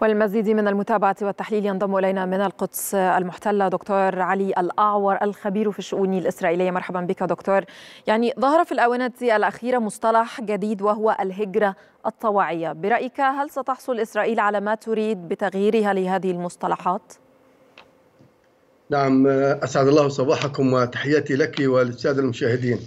والمزيد من المتابعة والتحليل ينضم إلينا من القدس المحتلة دكتور علي الأعور الخبير في الشؤون الإسرائيلية مرحبا بك دكتور يعني ظهر في الآونة الأخيرة مصطلح جديد وهو الهجرة الطوعية برأيك هل ستحصل إسرائيل على ما تريد بتغييرها لهذه المصطلحات؟ نعم أسعد الله صباحكم وتحياتي لك وللسادة المشاهدين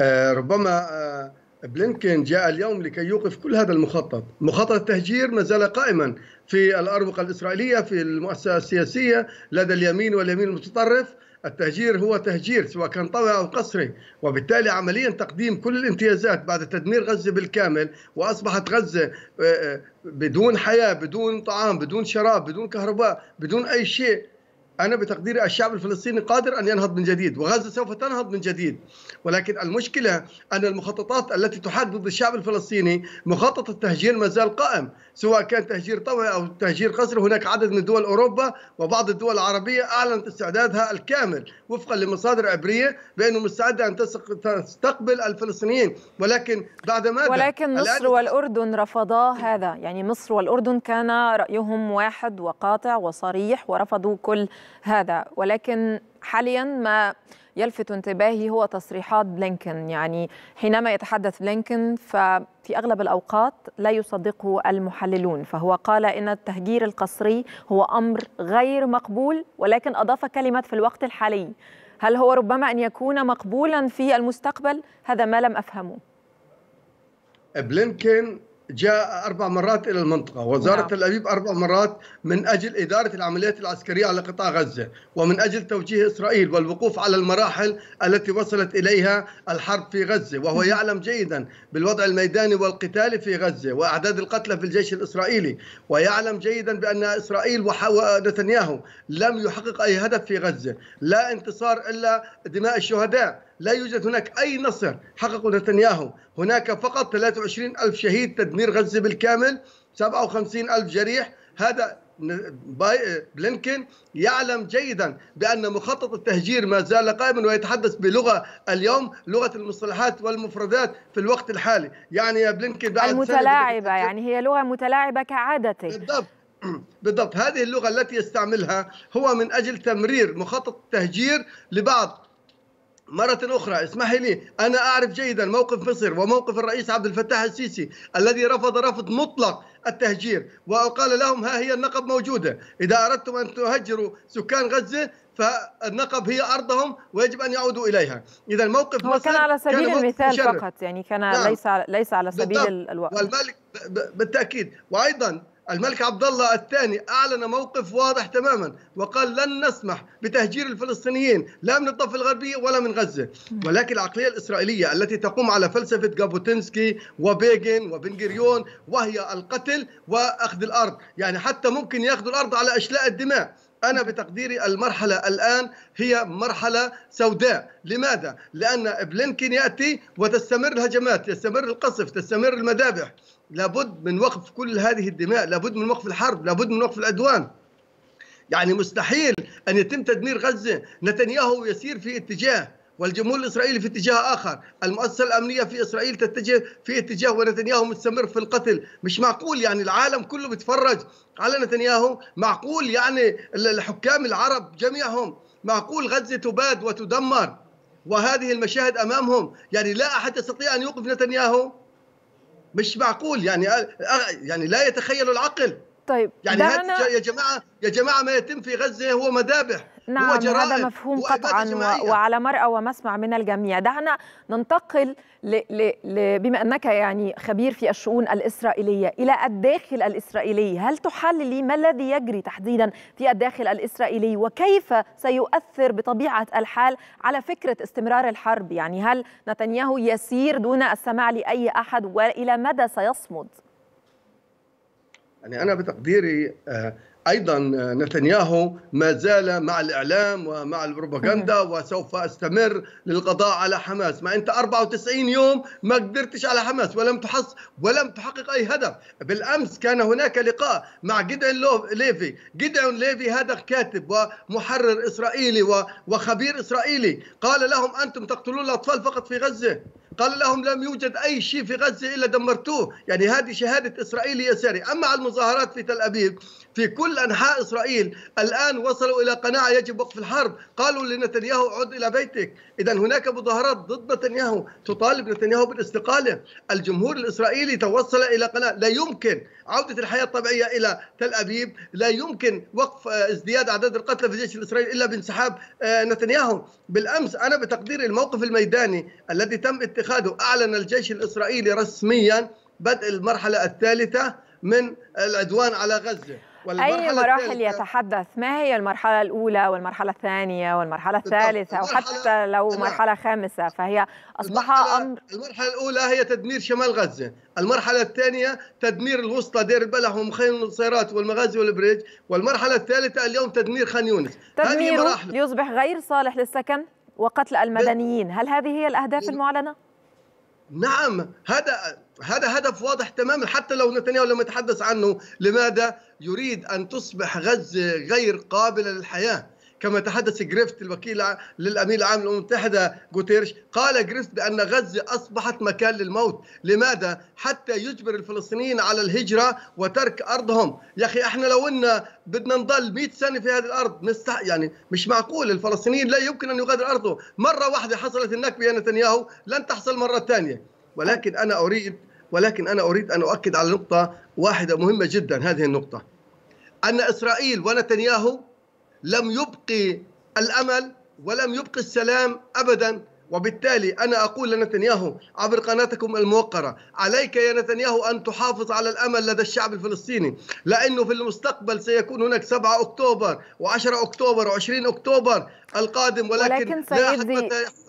آه، ربما آه، بلينكين جاء اليوم لكي يوقف كل هذا المخطط مخطط التهجير ما زال قائما في الأروقة الإسرائيلية في المؤسسة السياسية لدى اليمين واليمين المتطرف التهجير هو تهجير سواء كان طوعي او قسري وبالتالي عمليا تقديم كل الامتيازات بعد تدمير غزه بالكامل واصبحت غزه آه، آه، بدون حياه بدون طعام بدون شراب بدون كهرباء بدون اي شيء أنا بتقديري الشعب الفلسطيني قادر أن ينهض من جديد وغزة سوف تنهض من جديد ولكن المشكلة أن المخططات التي تحاد ضد الشعب الفلسطيني مخطط التهجير ما زال قائم سواء كان تهجير طوعي أو تهجير قسري هناك عدد من دول أوروبا وبعض الدول العربية أعلنت استعدادها الكامل وفقا لمصادر عبرية بأنه مستعدة أن تستقبل الفلسطينيين ولكن بعد ماذا؟ ولكن مصر والأردن رفضا هذا يعني مصر والأردن كان رأيهم واحد وقاطع وصريح ورفضوا كل هذا ولكن حاليا ما يلفت انتباهي هو تصريحات بلينكن يعني حينما يتحدث بلينكن ففي أغلب الأوقات لا يصدقه المحللون فهو قال إن التهجير القسري هو أمر غير مقبول ولكن أضاف كلمة في الوقت الحالي هل هو ربما أن يكون مقبولا في المستقبل هذا ما لم أفهمه بلينكن جاء أربع مرات إلى المنطقة وزارة نعم. الأبيب أربع مرات من أجل إدارة العمليات العسكرية على قطاع غزة ومن أجل توجيه إسرائيل والوقوف على المراحل التي وصلت إليها الحرب في غزة وهو نعم. يعلم جيدا بالوضع الميداني والقتالي في غزة وأعداد القتلى في الجيش الإسرائيلي ويعلم جيدا بأن إسرائيل ونتنياهو لم يحقق أي هدف في غزة لا انتصار إلا دماء الشهداء لا يوجد هناك أي نصر حققه نتنياهو هناك فقط 23 ألف شهيد تدمير غزة بالكامل 57 ألف جريح هذا بلينكن يعلم جيدا بان مخطط التهجير ما زال قائما ويتحدث بلغه اليوم لغه المصطلحات والمفردات في الوقت الحالي يعني يا بلينكن بعد المتلاعبه يعني هي لغه متلاعبه كعادتي بالضبط بالضبط هذه اللغه التي يستعملها هو من اجل تمرير مخطط التهجير لبعض مرة أخرى اسمح لي أنا أعرف جيدا موقف مصر وموقف الرئيس عبد الفتاح السيسي الذي رفض رفض مطلق التهجير وقال لهم ها هي النقب موجودة إذا أردتم أن تهجروا سكان غزة فالنقب هي أرضهم ويجب أن يعودوا إليها إذا موقف هو مصر كان على سبيل كان المثال فقط يعني كان نعم. ليس على ليس على سبيل الوقت والملك بالتأكيد وأيضا الملك عبد الله الثاني اعلن موقف واضح تماما وقال لن نسمح بتهجير الفلسطينيين لا من الضفه الغربيه ولا من غزه ولكن العقليه الاسرائيليه التي تقوم على فلسفه جابوتينسكي وبيجن وبن جريون وهي القتل واخذ الارض يعني حتى ممكن ياخذوا الارض على اشلاء الدماء أنا بتقديري المرحلة الآن هي مرحلة سوداء لماذا؟ لأن بلينكين يأتي وتستمر الهجمات تستمر القصف تستمر المذابح لابد من وقف كل هذه الدماء لابد من وقف الحرب لابد من وقف العدوان يعني مستحيل أن يتم تدمير غزة نتنياهو يسير في اتجاه والجمهور الإسرائيلي في اتجاه آخر المؤسسة الأمنية في إسرائيل تتجه في اتجاه ونتنياهو مستمر في القتل مش معقول يعني العالم كله بيتفرج على نتنياهو معقول يعني الحكام العرب جميعهم معقول غزة تباد وتدمر وهذه المشاهد أمامهم يعني لا أحد يستطيع أن يوقف نتنياهو مش معقول يعني يعني لا يتخيل العقل طيب يعني أنا... يا جماعه يا جماعه ما يتم في غزه هو مذابح نعم هو جرائم هذا مفهوم قطعا وعلى مرأى ومسمع من الجميع دعنا ننتقل ل... ل... ل... بما انك يعني خبير في الشؤون الاسرائيليه الى الداخل الاسرائيلي هل تحلل لي ما الذي يجري تحديدا في الداخل الاسرائيلي وكيف سيؤثر بطبيعه الحال على فكره استمرار الحرب يعني هل نتنياهو يسير دون السماع لاي احد والى مدى سيصمد يعني أنا بتقديري آه، ايضا آه، نتنياهو ما زال مع الاعلام ومع البروباغندا وسوف استمر للقضاء على حماس ما انت 94 يوم ما قدرتش على حماس ولم تحص ولم تحقق اي هدف بالامس كان هناك لقاء مع جيدون ليفي جيدون ليفي هذا كاتب ومحرر اسرائيلي وخبير اسرائيلي قال لهم انتم تقتلون الاطفال فقط في غزه قال لهم لم يوجد أي شيء في غزة إلا دمرتوه يعني هذه شهادة إسرائيل يساري أما على المظاهرات في تل أبيب في كل أنحاء إسرائيل الآن وصلوا إلى قناعة يجب وقف الحرب قالوا لنتنياهو عد إلى بيتك إذا هناك مظاهرات ضد نتنياهو تطالب نتنياهو بالاستقالة الجمهور الإسرائيلي توصل إلى قناعة لا يمكن عودة الحياة الطبيعية إلى تل أبيب لا يمكن وقف آه، ازدياد أعداد القتلى في الجيش الإسرائيلي إلا بانسحاب آه، نتنياهو بالأمس أنا بتقدير الموقف الميداني الذي تم اتخاذه أعلن الجيش الإسرائيلي رسميا بدء المرحلة الثالثة من العدوان على غزة أي مراحل يتحدث ما هي المرحلة الأولى والمرحلة الثانية والمرحلة الثالثة وحتى لو مرحلة خامسة فهي أصبح أمر المرحلة الأولى هي تدمير شمال غزة المرحلة الثانية تدمير الوسطى دير البلح ومخيم النصيرات والمغازي والبريج والمرحلة الثالثة اليوم تدمير خان يونس تدمير يصبح غير صالح للسكن وقتل المدنيين هل هذه هي الأهداف المعلنة؟ نعم هذا هذا هدف واضح تماما حتى لو نتنياهو لم يتحدث عنه لماذا يريد ان تصبح غزه غير قابله للحياه كما تحدث جريفت الوكيل للامين العام للامم المتحده جوتيرش قال جريفت بان غزه اصبحت مكان للموت لماذا حتى يجبر الفلسطينيين على الهجره وترك ارضهم يا اخي احنا لو ان بدنا نضل 100 سنه في هذه الارض مستح يعني مش معقول الفلسطينيين لا يمكن ان يغادر ارضه مره واحده حصلت النكبه يا نتنياهو لن تحصل مره ثانيه ولكن انا اريد ولكن انا اريد ان اؤكد على نقطه واحده مهمه جدا هذه النقطه ان اسرائيل ونتنياهو لم يبقي الأمل ولم يبقي السلام أبدا وبالتالي أنا أقول لنتنياهو عبر قناتكم الموقرة عليك يا نتنياهو أن تحافظ على الأمل لدى الشعب الفلسطيني لأنه في المستقبل سيكون هناك 7 أكتوبر و10 أكتوبر و20 أكتوبر القادم ولكن ولكن, سيدي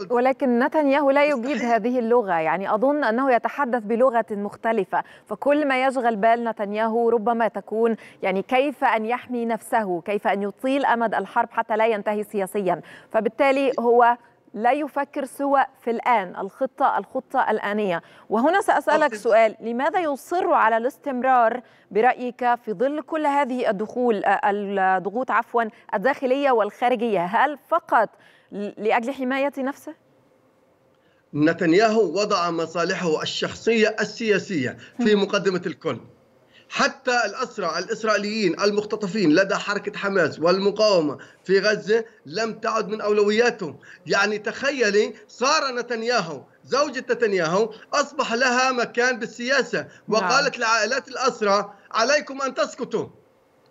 ولكن نتنياهو لا يجيد هذه اللغة يعني أظن أنه يتحدث بلغة مختلفة فكل ما يشغل بال نتنياهو ربما تكون يعني كيف أن يحمي نفسه كيف أن يطيل أمد الحرب حتى لا ينتهي سياسيا فبالتالي هو لا يفكر سوى في الآن الخطة الخطة الآنية وهنا سأسألك سؤال لماذا يصر على الاستمرار برأيك في ظل كل هذه الدخول آه، الضغوط عفوا الداخلية والخارجية هل فقط لأجل حماية نفسه؟ نتنياهو وضع مصالحه الشخصية السياسية في مقدمة الكل حتى الأسرى الإسرائيليين المختطفين لدى حركة حماس والمقاومة في غزة لم تعد من أولوياتهم يعني تخيلي صار نتنياهو زوجة نتنياهو أصبح لها مكان بالسياسة نعم. وقالت لعائلات الأسرى عليكم أن تسكتوا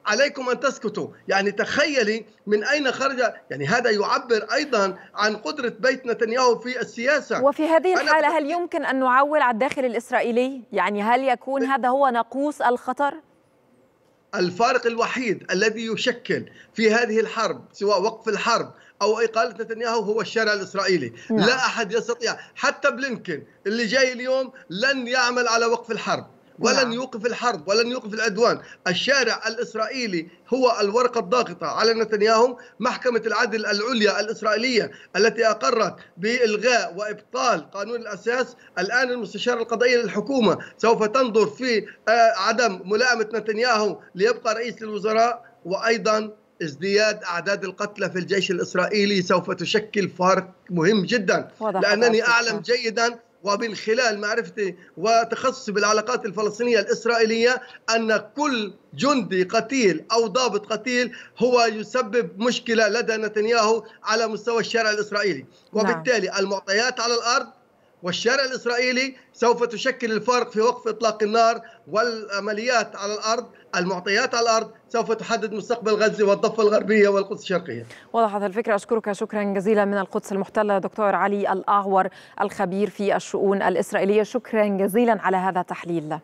عليكم أن تسكتوا يعني تخيلي من أين خرج يعني هذا يعبر أيضا عن قدرة بيت نتنياهو في السياسة وفي هذه الحالة هل يمكن أن نعول على الداخل الإسرائيلي؟ يعني هل يكون إيه. هذا هو ناقوس الخطر؟ الفارق الوحيد الذي يشكل في هذه الحرب سواء وقف الحرب او اقاله نتنياهو هو الشارع الاسرائيلي لا, نعم. لا احد يستطيع حتى بلينكن اللي جاي اليوم لن يعمل على وقف الحرب ولن نعم. يوقف الحرب ولن يوقف العدوان الشارع الإسرائيلي هو الورقة الضاغطة على نتنياهو محكمة العدل العليا الإسرائيلية التي أقرت بإلغاء وإبطال قانون الأساس الآن المستشارة القضائية للحكومة سوف تنظر في آه، عدم ملائمة نتنياهو ليبقى رئيس للوزراء وأيضا ازدياد اعداد القتلى في الجيش الاسرائيلي سوف تشكل فارق مهم جدا لانني اعلم جيدا ومن خلال معرفتي وتخصصي بالعلاقات الفلسطينية الإسرائيلية أن كل جندي قتيل أو ضابط قتيل هو يسبب مشكلة لدى نتنياهو على مستوى الشارع الإسرائيلي نعم. وبالتالي المعطيات على الأرض والشارع الإسرائيلي سوف تشكل الفارق في وقف إطلاق النار والعمليات على الأرض المعطيات على الأرض سوف تحدد مستقبل غزة والضفة الغربية والقدس الشرقية وضحت الفكرة أشكرك شكرا جزيلا من القدس المحتلة دكتور علي الأعور الخبير في الشؤون الإسرائيلية شكرا جزيلا على هذا التحليل